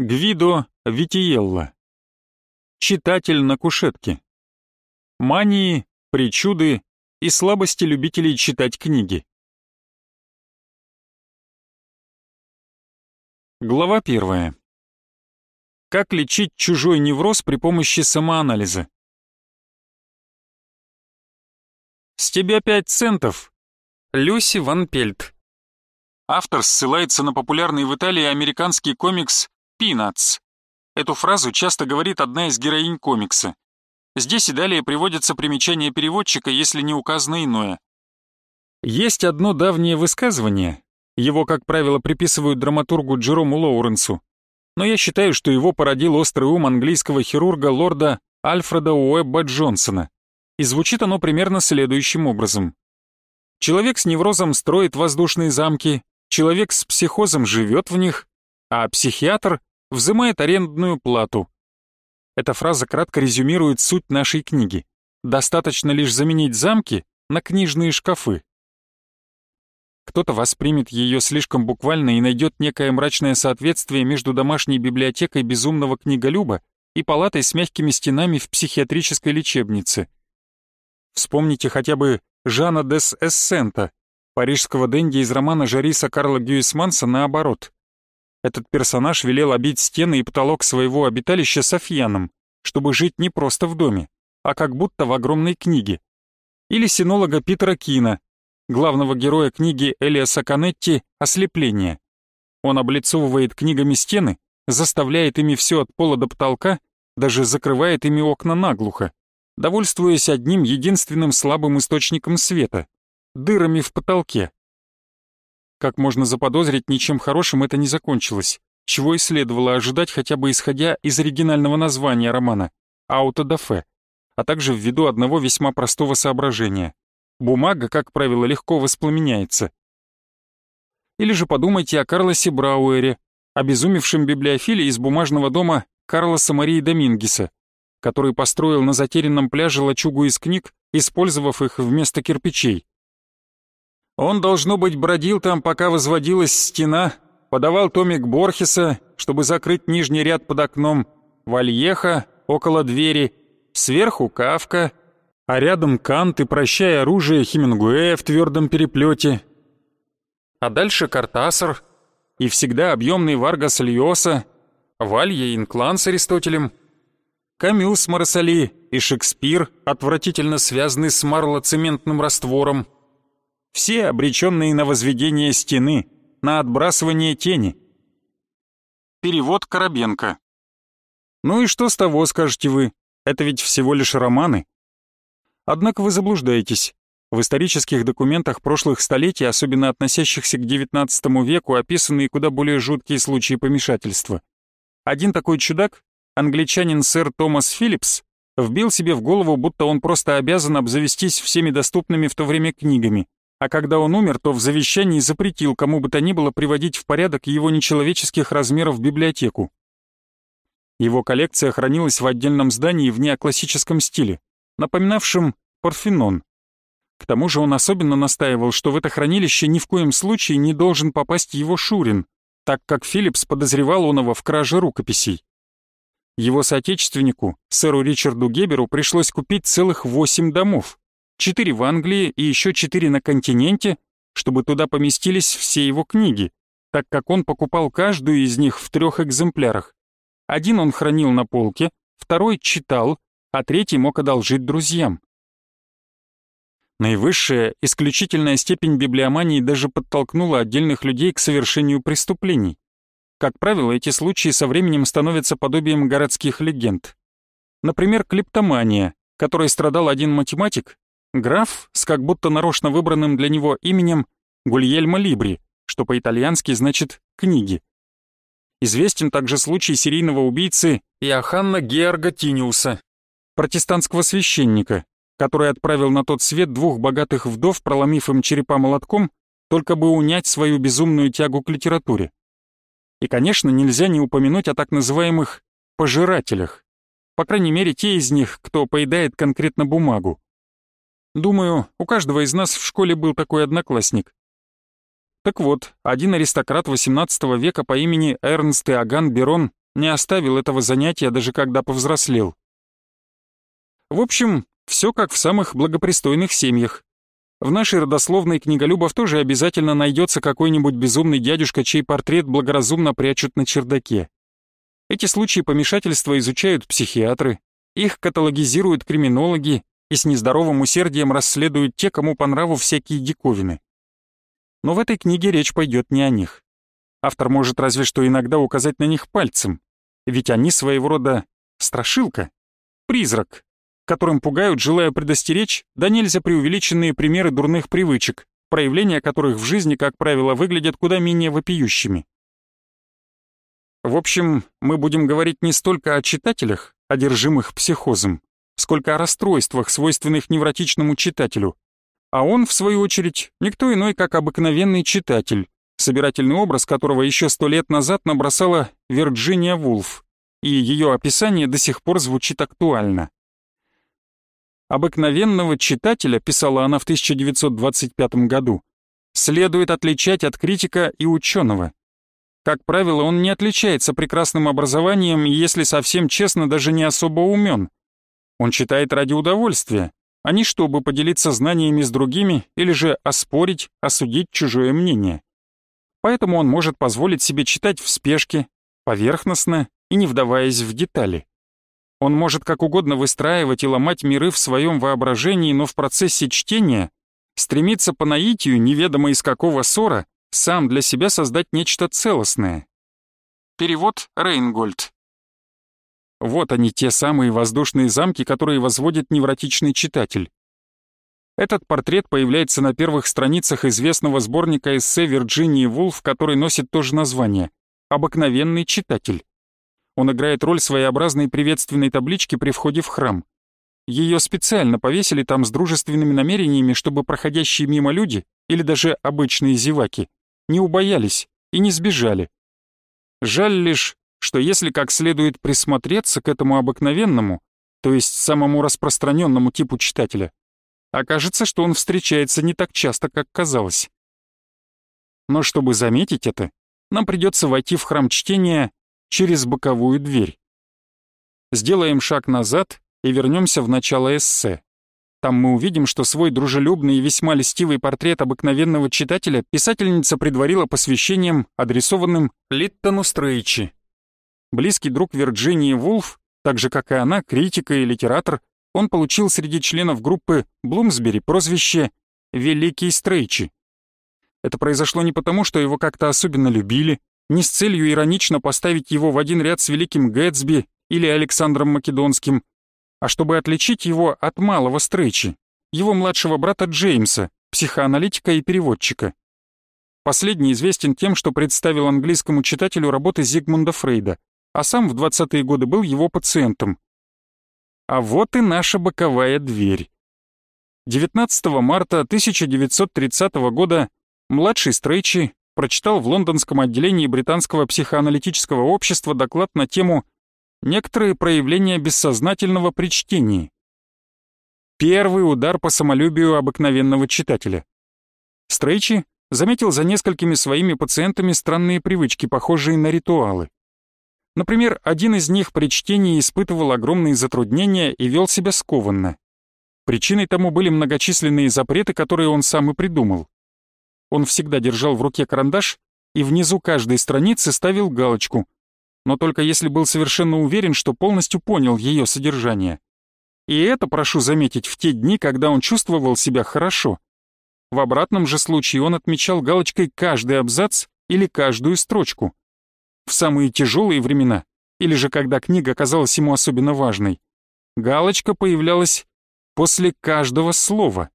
Гвидо Витиелла. Читатель на кушетке. Мании, причуды и слабости любителей читать книги. Глава первая. Как лечить чужой невроз при помощи самоанализа? С тебя пять центов. Люси Ван Пельт. Автор ссылается на популярный в Италии американский комикс peanuts. Эту фразу часто говорит одна из героинь комикса. Здесь и далее приводятся примечания переводчика, если не указано иное. Есть одно давнее высказывание. Его, как правило, приписывают драматургу Джерому Лоуренсу. Но я считаю, что его породил острый ум английского хирурга лорда Альфреда Уэбба Джонсона. И звучит оно примерно следующим образом. Человек с неврозом строит воздушные замки, человек с психозом живет в них, а психиатр взимает арендную плату. Эта фраза кратко резюмирует суть нашей книги. Достаточно лишь заменить замки на книжные шкафы. Кто-то воспримет ее слишком буквально и найдет некое мрачное соответствие между домашней библиотекой безумного книголюба и палатой с мягкими стенами в психиатрической лечебнице. Вспомните хотя бы Жана дес Эссента, парижского денди из романа Жариса Карла Гюисманса «Наоборот» этот персонаж велел обить стены и потолок своего обиталища софьяном, чтобы жить не просто в доме, а как будто в огромной книге. Или синолога Питера Кина, главного героя книги Элиаса Канетти «Ослепление». Он облицовывает книгами стены, заставляет ими все от пола до потолка, даже закрывает ими окна наглухо, довольствуясь одним единственным слабым источником света — дырами в потолке. Как можно заподозрить, ничем хорошим это не закончилось, чего и следовало ожидать хотя бы исходя из оригинального названия романа «Аутодафе», а также ввиду одного весьма простого соображения. Бумага, как правило, легко воспламеняется. Или же подумайте о Карлосе Брауэре, обезумевшем библиофиле из бумажного дома Карлоса Марии Домингеса, который построил на затерянном пляже лачугу из книг, использовав их вместо кирпичей. Он, должно быть, бродил там, пока возводилась стена, подавал томик Борхеса, чтобы закрыть нижний ряд под окном, Вальеха около двери, сверху Кавка, а рядом Кант и «Прощай оружие» Хемингуэя в твердом переплете. А дальше Картасар и всегда объемный Варгас Льоса, Валье Инклан с Аристотелем, Камю с Марсали и Шекспир, отвратительно связанный с марлоцементным раствором – все обреченные на возведение стены, на отбрасывание тени. Перевод Коробенко. Ну и что с того, скажете вы? Это ведь всего лишь романы. Однако вы заблуждаетесь. В исторических документах прошлых столетий, особенно относящихся к XIX веку, описаны и куда более жуткие случаи помешательства. Один такой чудак, англичанин сэр Томас Филлипс, вбил себе в голову, будто он просто обязан обзавестись всеми доступными в то время книгами а когда он умер, то в завещании запретил кому бы то ни было приводить в порядок его нечеловеческих размеров библиотеку. Его коллекция хранилась в отдельном здании в неоклассическом стиле, напоминавшем Парфенон. К тому же он особенно настаивал, что в это хранилище ни в коем случае не должен попасть его Шурин, так как Филлипс подозревал оного в краже рукописей. Его соотечественнику, сэру Ричарду Геберу, пришлось купить целых восемь домов, Четыре в Англии и еще четыре на континенте, чтобы туда поместились все его книги, так как он покупал каждую из них в трех экземплярах. Один он хранил на полке, второй читал, а третий мог одолжить друзьям. Наивысшая, исключительная степень библиомании даже подтолкнула отдельных людей к совершению преступлений. Как правило, эти случаи со временем становятся подобием городских легенд. Например, клептомания, которой страдал один математик, Граф с как будто нарочно выбранным для него именем Гульельмо Либри, что по-итальянски значит «книги». Известен также случай серийного убийцы Иоханна Георга Тиниуса, протестантского священника, который отправил на тот свет двух богатых вдов, проломив им черепа молотком, только бы унять свою безумную тягу к литературе. И, конечно, нельзя не упомянуть о так называемых «пожирателях», по крайней мере, те из них, кто поедает конкретно бумагу. Думаю, у каждого из нас в школе был такой одноклассник. Так вот, один аристократ XVIII века по имени Эрнст Иоганн Берон не оставил этого занятия, даже когда повзрослел. В общем, все как в самых благопристойных семьях. В нашей родословной книголюбов тоже обязательно найдется какой-нибудь безумный дядюшка, чей портрет благоразумно прячут на чердаке. Эти случаи помешательства изучают психиатры, их каталогизируют криминологи, и с нездоровым усердием расследуют те, кому по нраву всякие диковины. Но в этой книге речь пойдет не о них. Автор может разве что иногда указать на них пальцем, ведь они своего рода страшилка, призрак, которым пугают, желая предостеречь, да нельзя преувеличенные примеры дурных привычек, проявления которых в жизни, как правило, выглядят куда менее вопиющими. В общем, мы будем говорить не столько о читателях, одержимых психозом, сколько о расстройствах, свойственных невротичному читателю. А он, в свою очередь, никто иной, как обыкновенный читатель, собирательный образ которого еще сто лет назад набросала Вирджиния Вулф, и ее описание до сих пор звучит актуально. Обыкновенного читателя, писала она в 1925 году, следует отличать от критика и ученого. Как правило, он не отличается прекрасным образованием, если совсем честно, даже не особо умен. Он читает ради удовольствия, а не чтобы поделиться знаниями с другими или же оспорить, осудить чужое мнение. Поэтому он может позволить себе читать в спешке, поверхностно и не вдаваясь в детали. Он может как угодно выстраивать и ломать миры в своем воображении, но в процессе чтения стремится по наитию, неведомо из какого ссора, сам для себя создать нечто целостное. Перевод Рейнгольд. Вот они, те самые воздушные замки, которые возводит невротичный читатель. Этот портрет появляется на первых страницах известного сборника эссе Вирджинии Вулф, который носит то же название «Обыкновенный читатель». Он играет роль своеобразной приветственной таблички при входе в храм. Ее специально повесили там с дружественными намерениями, чтобы проходящие мимо люди или даже обычные зеваки не убоялись и не сбежали. Жаль лишь, что если как следует присмотреться к этому обыкновенному, то есть самому распространенному типу читателя, окажется, что он встречается не так часто, как казалось. Но чтобы заметить это, нам придется войти в храм чтения через боковую дверь. Сделаем шаг назад и вернемся в начало эссе. Там мы увидим, что свой дружелюбный и весьма листивый портрет обыкновенного читателя писательница предварила посвящением, адресованным Литтону Стрейчи, Близкий друг Вирджинии Вулф, так же как и она, критика и литератор, он получил среди членов группы Блумсбери прозвище «Великий Стрейчи». Это произошло не потому, что его как-то особенно любили, не с целью иронично поставить его в один ряд с Великим Гэтсби или Александром Македонским, а чтобы отличить его от малого Стрейчи, его младшего брата Джеймса, психоаналитика и переводчика. Последний известен тем, что представил английскому читателю работы Зигмунда Фрейда а сам в 20-е годы был его пациентом. А вот и наша боковая дверь. 19 марта 1930 года младший Стрейчи прочитал в лондонском отделении Британского психоаналитического общества доклад на тему «Некоторые проявления бессознательного при чтении». Первый удар по самолюбию обыкновенного читателя. Стрейчи заметил за несколькими своими пациентами странные привычки, похожие на ритуалы. Например, один из них при чтении испытывал огромные затруднения и вел себя скованно. Причиной тому были многочисленные запреты, которые он сам и придумал. Он всегда держал в руке карандаш и внизу каждой страницы ставил галочку, но только если был совершенно уверен, что полностью понял ее содержание. И это, прошу заметить, в те дни, когда он чувствовал себя хорошо. В обратном же случае он отмечал галочкой каждый абзац или каждую строчку в самые тяжелые времена или же когда книга казалась ему особенно важной. Галочка появлялась после каждого слова.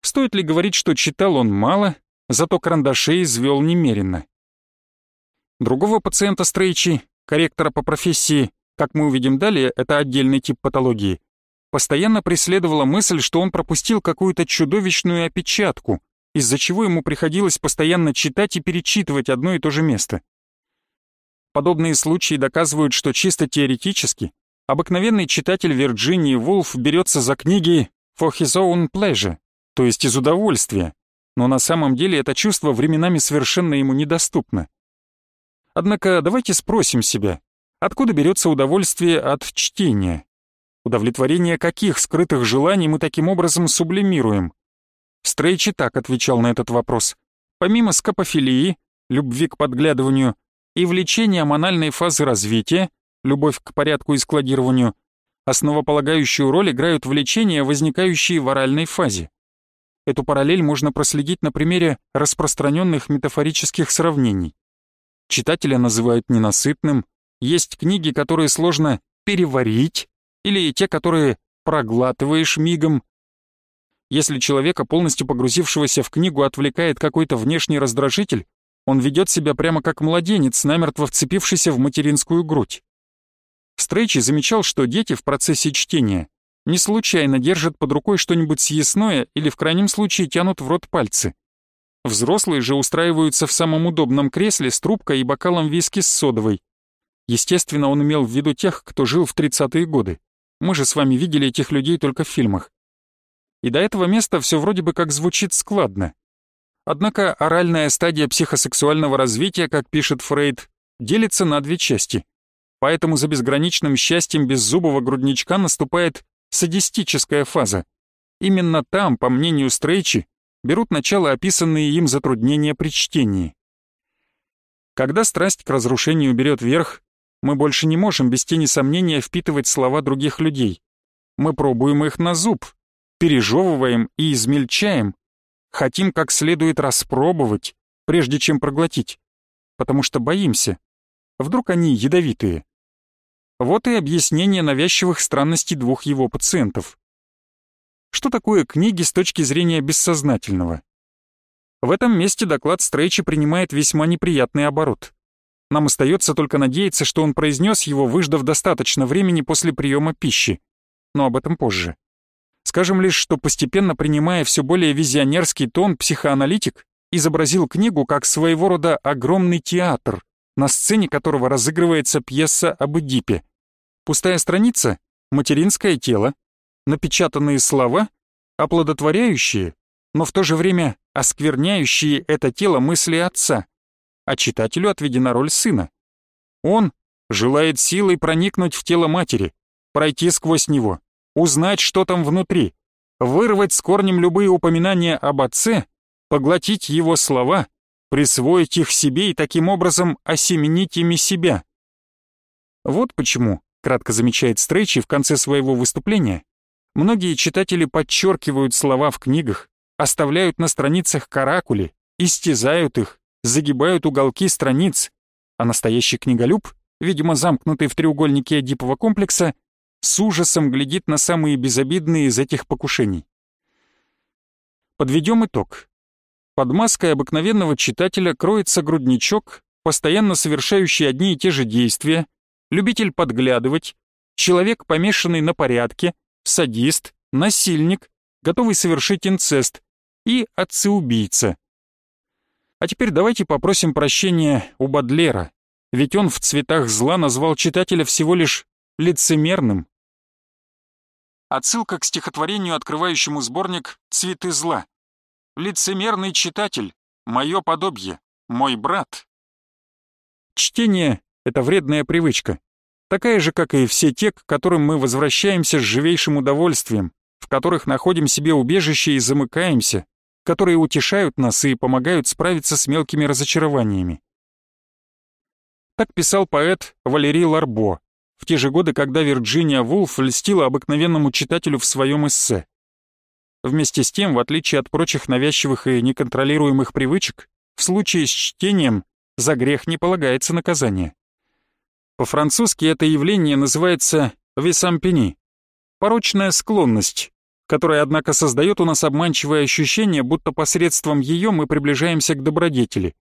Стоит ли говорить, что читал он мало, зато карандашей извел немерено. Другого пациента Стрейчи, корректора по профессии, как мы увидим далее, это отдельный тип патологии, постоянно преследовала мысль, что он пропустил какую-то чудовищную опечатку, из-за чего ему приходилось постоянно читать и перечитывать одно и то же место подобные случаи доказывают, что чисто теоретически обыкновенный читатель Вирджинии Вулф берется за книги «for his own pleasure», то есть из удовольствия, но на самом деле это чувство временами совершенно ему недоступно. Однако давайте спросим себя, откуда берется удовольствие от чтения? Удовлетворение каких скрытых желаний мы таким образом сублимируем? Стрейчи так отвечал на этот вопрос. Помимо скопофилии, любви к подглядыванию, и влечением анальной фазы развития, любовь к порядку и складированию, основополагающую роль играют влечения, возникающие в оральной фазе. Эту параллель можно проследить на примере распространенных метафорических сравнений. Читателя называют ненасытным, есть книги, которые сложно переварить, или те, которые проглатываешь мигом. Если человека, полностью погрузившегося в книгу, отвлекает какой-то внешний раздражитель, он ведет себя прямо как младенец, намертво вцепившийся в материнскую грудь. Стрейчи замечал, что дети в процессе чтения не случайно держат под рукой что-нибудь съестное или в крайнем случае тянут в рот пальцы. Взрослые же устраиваются в самом удобном кресле с трубкой и бокалом виски с содовой. Естественно, он имел в виду тех, кто жил в 30-е годы. Мы же с вами видели этих людей только в фильмах. И до этого места все вроде бы как звучит складно. Однако оральная стадия психосексуального развития, как пишет Фрейд, делится на две части. Поэтому за безграничным счастьем беззубого грудничка наступает садистическая фаза. Именно там, по мнению Стрейчи, берут начало описанные им затруднения при чтении. Когда страсть к разрушению берет верх, мы больше не можем без тени сомнения впитывать слова других людей. Мы пробуем их на зуб, пережевываем и измельчаем, Хотим как следует распробовать, прежде чем проглотить, потому что боимся. Вдруг они ядовитые. Вот и объяснение навязчивых странностей двух его пациентов. Что такое книги с точки зрения бессознательного? В этом месте доклад Стрейча принимает весьма неприятный оборот. Нам остается только надеяться, что он произнес его, выждав достаточно времени после приема пищи. Но об этом позже. Скажем лишь, что постепенно принимая все более визионерский тон, психоаналитик изобразил книгу как своего рода огромный театр, на сцене которого разыгрывается пьеса об Эдипе. Пустая страница — материнское тело, напечатанные слова, оплодотворяющие, но в то же время оскверняющие это тело мысли отца, а читателю отведена роль сына. Он желает силой проникнуть в тело матери, пройти сквозь него — узнать, что там внутри, вырвать с корнем любые упоминания об отце, поглотить его слова, присвоить их себе и таким образом осеменить ими себя. Вот почему, кратко замечает Стрейчи в конце своего выступления, многие читатели подчеркивают слова в книгах, оставляют на страницах каракули, истязают их, загибают уголки страниц, а настоящий книголюб, видимо замкнутый в треугольнике Эдипова комплекса, с ужасом глядит на самые безобидные из этих покушений. Подведем итог. Под маской обыкновенного читателя кроется грудничок, постоянно совершающий одни и те же действия, любитель подглядывать, человек, помешанный на порядке, садист, насильник, готовый совершить инцест и отцы-убийца. А теперь давайте попросим прощения у Бадлера, ведь он в «Цветах зла» назвал читателя всего лишь лицемерным. Отсылка к стихотворению, открывающему сборник «Цветы зла». «Лицемерный читатель, мое подобие, мой брат». Чтение — это вредная привычка, такая же, как и все те, к которым мы возвращаемся с живейшим удовольствием, в которых находим себе убежище и замыкаемся, которые утешают нас и помогают справиться с мелкими разочарованиями. Так писал поэт Валерий Ларбо, в те же годы, когда Вирджиния Вулф льстила обыкновенному читателю в своем эссе. Вместе с тем, в отличие от прочих навязчивых и неконтролируемых привычек, в случае с чтением за грех не полагается наказание. По-французски это явление называется «висампини» — порочная склонность, которая, однако, создает у нас обманчивое ощущение, будто посредством ее мы приближаемся к добродетели.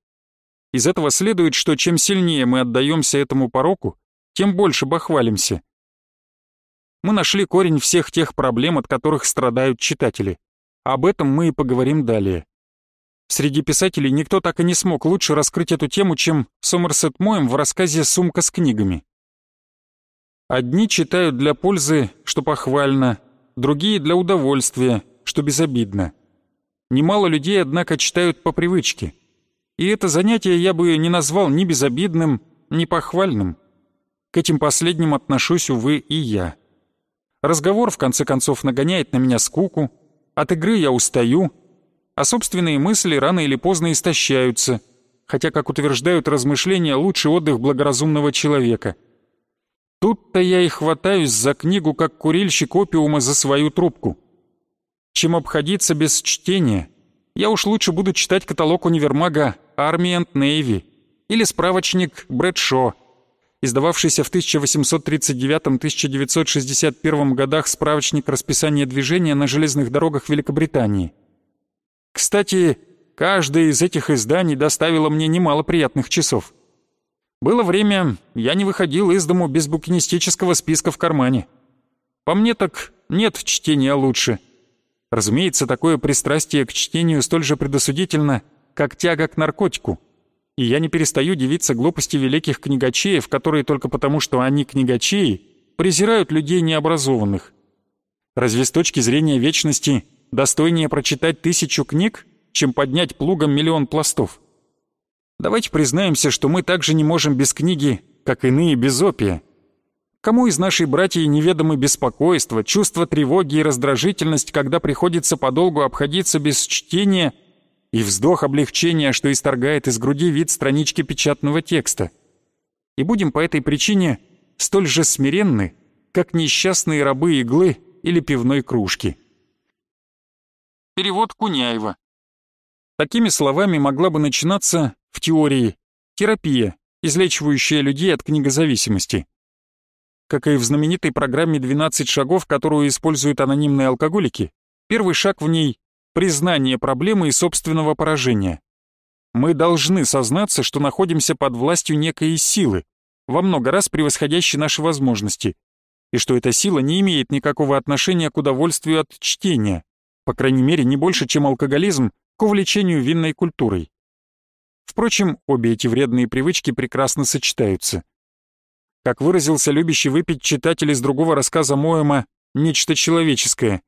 Из этого следует, что чем сильнее мы отдаемся этому пороку, тем больше бахвалимся. Мы нашли корень всех тех проблем, от которых страдают читатели. Об этом мы и поговорим далее. Среди писателей никто так и не смог лучше раскрыть эту тему, чем Сомерсет Моем в рассказе «Сумка с книгами». Одни читают для пользы, что похвально, другие для удовольствия, что безобидно. Немало людей, однако, читают по привычке. И это занятие я бы не назвал ни безобидным, ни похвальным. К этим последним отношусь, увы, и я. Разговор, в конце концов, нагоняет на меня скуку, от игры я устаю, а собственные мысли рано или поздно истощаются, хотя, как утверждают размышления, лучший отдых благоразумного человека. Тут-то я и хватаюсь за книгу, как курильщик опиума за свою трубку. Чем обходиться без чтения? Я уж лучше буду читать каталог универмага Army and Navy или справочник Брэдшо – издававшийся в 1839-1961 годах справочник расписания движения на железных дорогах Великобритании. Кстати, каждое из этих изданий доставило мне немало приятных часов. Было время, я не выходил из дому без букинистического списка в кармане. По мне так нет чтения лучше. Разумеется, такое пристрастие к чтению столь же предосудительно, как тяга к наркотику — и я не перестаю дивиться глупости великих книгачеев, которые только потому, что они книгачеи, презирают людей необразованных. Разве с точки зрения вечности достойнее прочитать тысячу книг, чем поднять плугом миллион пластов? Давайте признаемся, что мы также не можем без книги, как иные без опия. Кому из нашей братьев неведомы беспокойство, чувство тревоги и раздражительность, когда приходится подолгу обходиться без чтения – и вздох облегчения, что исторгает из груди вид странички печатного текста. И будем по этой причине столь же смиренны, как несчастные рабы иглы или пивной кружки. Перевод Куняева. Такими словами могла бы начинаться, в теории, терапия, излечивающая людей от книгозависимости. Как и в знаменитой программе «12 шагов», которую используют анонимные алкоголики, первый шаг в ней признание проблемы и собственного поражения. Мы должны сознаться, что находимся под властью некой силы, во много раз превосходящей наши возможности, и что эта сила не имеет никакого отношения к удовольствию от чтения, по крайней мере не больше, чем алкоголизм, к увлечению винной культурой. Впрочем, обе эти вредные привычки прекрасно сочетаются. Как выразился любящий выпить читатель из другого рассказа Моэма «Нечто человеческое»,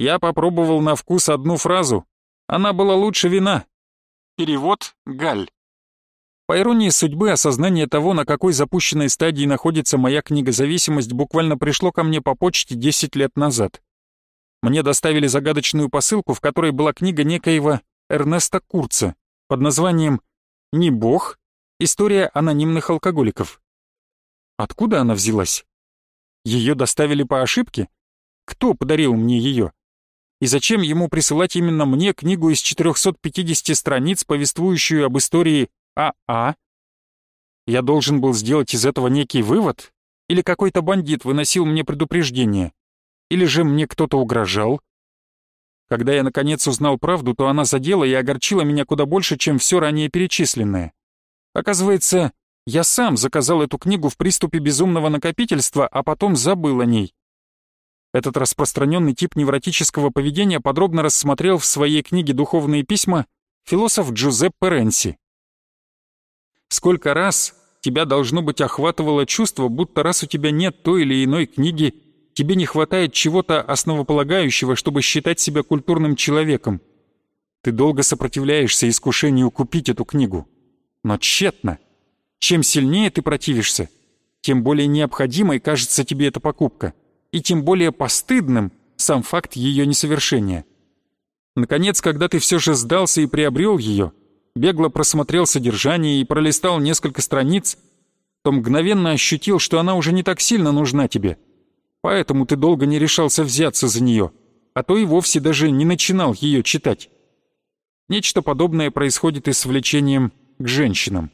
я попробовал на вкус одну фразу. Она была лучше вина. Перевод Галь. По иронии судьбы, осознание того, на какой запущенной стадии находится моя книга книгозависимость, буквально пришло ко мне по почте 10 лет назад. Мне доставили загадочную посылку, в которой была книга некоего Эрнеста Курца под названием «Не бог. История анонимных алкоголиков». Откуда она взялась? Ее доставили по ошибке? Кто подарил мне ее? И зачем ему присылать именно мне книгу из 450 страниц, повествующую об истории АА? А? Я должен был сделать из этого некий вывод? Или какой-то бандит выносил мне предупреждение? Или же мне кто-то угрожал? Когда я наконец узнал правду, то она задела и огорчила меня куда больше, чем все ранее перечисленное. Оказывается, я сам заказал эту книгу в приступе безумного накопительства, а потом забыл о ней. Этот распространенный тип невротического поведения подробно рассмотрел в своей книге «Духовные письма» философ Джузеппе Ренси. Сколько раз тебя должно быть охватывало чувство, будто раз у тебя нет той или иной книги, тебе не хватает чего-то основополагающего, чтобы считать себя культурным человеком. Ты долго сопротивляешься искушению купить эту книгу. Но тщетно. Чем сильнее ты противишься, тем более необходимой кажется тебе эта покупка и тем более постыдным сам факт ее несовершения. Наконец, когда ты все же сдался и приобрел ее, бегло просмотрел содержание и пролистал несколько страниц, то мгновенно ощутил, что она уже не так сильно нужна тебе. Поэтому ты долго не решался взяться за нее, а то и вовсе даже не начинал ее читать. Нечто подобное происходит и с влечением к женщинам.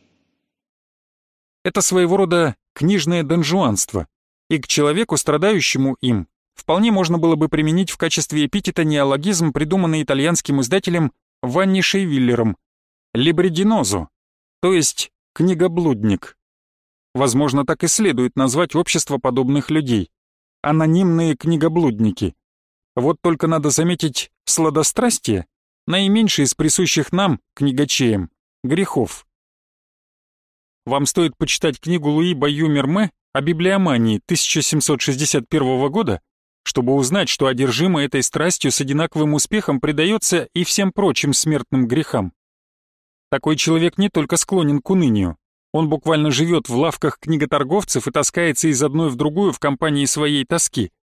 Это своего рода книжное донжуанство, и к человеку, страдающему им, вполне можно было бы применить в качестве эпитета неологизм, придуманный итальянским издателем Ванни Шейвиллером, либрединозу, то есть книгоблудник. Возможно, так и следует назвать общество подобных людей. Анонимные книгоблудники. Вот только надо заметить сладострастие, наименьшее из присущих нам, книгачеям, грехов. Вам стоит почитать книгу Луи Баю Мерме о библиомании 1761 года, чтобы узнать, что одержимо этой страстью с одинаковым успехом предается и всем прочим смертным грехам. Такой человек не только склонен к унынию, он буквально живет в лавках книготорговцев и таскается из одной в другую в компании своей тоски.